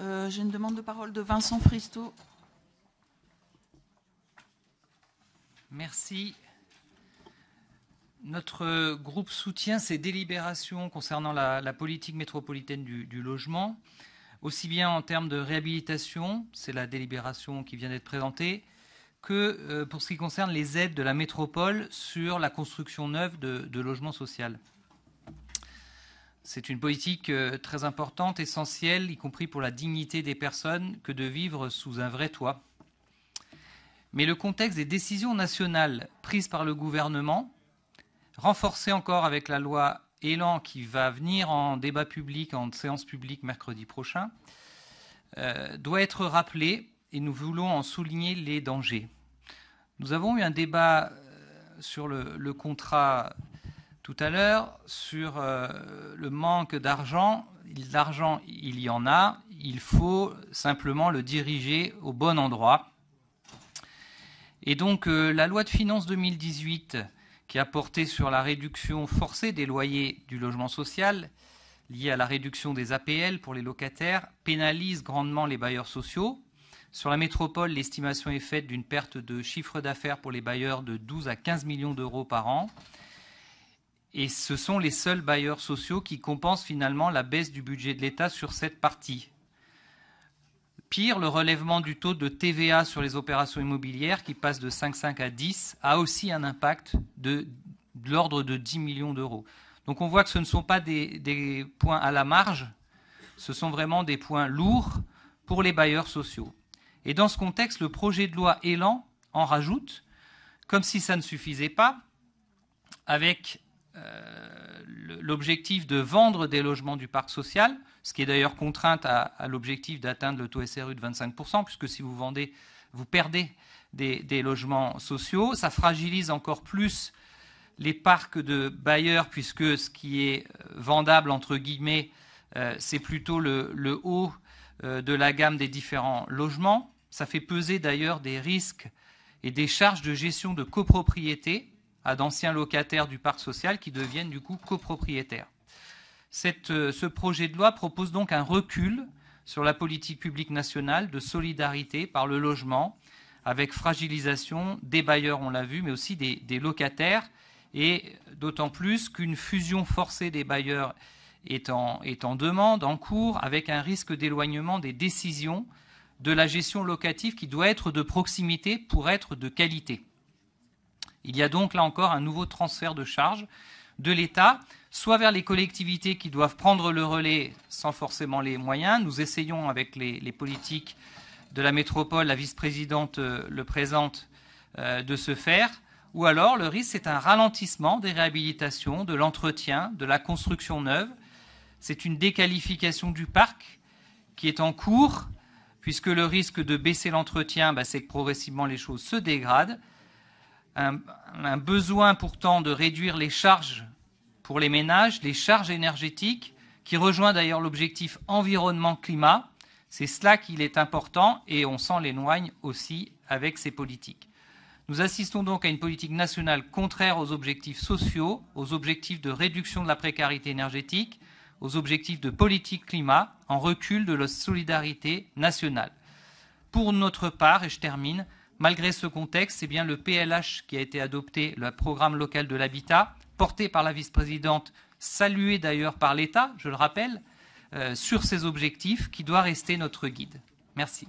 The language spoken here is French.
Euh, j'ai une demande de parole de Vincent Fristo. Merci. Notre groupe soutient ces délibérations concernant la, politique métropolitaine du, logement, aussi bien en termes de réhabilitation, c'est la délibération qui vient d'être présentée, que euh, pour ce qui concerne les aides de la métropole sur la construction neuve de, de logements sociaux. C'est une politique euh, très importante, essentielle, y compris pour la dignité des personnes, que de vivre sous un vrai toit. Mais le contexte des décisions nationales prises par le gouvernement, renforcé encore avec la loi Élan qui va venir en débat public, en séance publique mercredi prochain, euh, doit être rappelé et nous voulons en souligner les dangers. Nous avons eu un débat euh, sur le contrat tout à l'heure sur euh, le manque d'argent. L'argent, il y en a, il faut simplement le diriger au bon endroit. Et donc euh, la loi de finances 2018, qui a porté sur la réduction forcée des loyers du logement social, liée à la réduction des APL pour les locataires, pénalise grandement les bailleurs sociaux. Sur la métropole, l'estimation est faite d'une perte de chiffre d'affaires pour les bailleurs de 12 à 15 millions d'euros par an. Et ce sont les seuls bailleurs sociaux qui compensent finalement la baisse du budget de l'État sur cette partie. Pire, le relèvement du taux de TVA sur les opérations immobilières, qui passe de 5,5 à 10, a aussi un impact de, l'ordre de 10 millions d'euros. Donc on voit que ce ne sont pas des, points à la marge, ce sont vraiment des points lourds pour les bailleurs sociaux. Et dans ce contexte, le projet de loi Élan en rajoute, comme si ça ne suffisait pas, avec euh, l'objectif de vendre des logements du parc social, ce qui est d'ailleurs contrainte à, l'objectif d'atteindre le taux SRU de 25%, puisque si vous vendez, vous perdez des, logements sociaux. Ça fragilise encore plus les parcs de bailleurs, puisque ce qui est euh, vendable, entre guillemets, euh, c'est plutôt le, haut de la gamme des différents logements. Ça fait peser d'ailleurs des risques et des charges de gestion de copropriété à d'anciens locataires du parc social qui deviennent du coup copropriétaires. Euh, ce projet de loi propose donc un recul sur la politique publique nationale de solidarité par le logement, avec fragilisation des bailleurs, on l'a vu, mais aussi des, locataires, et d'autant plus qu'une fusion forcée des bailleurs est en, demande, en cours, avec un risque d'éloignement des décisions de la gestion locative qui doit être de proximité pour être de qualité. Il y a donc là encore un nouveau transfert de charges de l'État, soit vers les collectivités qui doivent prendre le relais sans forcément les moyens. Nous essayons avec les, politiques de la métropole, la vice-présidente euh, le présente, euh, de se faire. Ou alors le risque, c'est un ralentissement des réhabilitations, de l'entretien, de la construction neuve. C'est une déqualification du parc qui est en cours, puisque le risque de baisser l'entretien, bah, c'est que progressivement les choses se dégradent un, besoin pourtant de réduire les charges pour les ménages, les charges énergétiques, qui rejoint d'ailleurs l'objectif environnement-climat. C'est cela qu'il est important et on s'en éloigne aussi avec ces politiques. Nous assistons donc à une politique nationale contraire aux objectifs sociaux, aux objectifs de réduction de la précarité énergétique, aux objectifs de politique climat, en recul de la solidarité nationale. Pour notre part, et je termine, Malgré ce contexte, c'est eh bien le PLH qui a été adopté, le programme local de l'habitat, porté par la vice-présidente, salué d'ailleurs par l'État, je le rappelle, euh, sur ses objectifs, qui doit rester notre guide. Merci.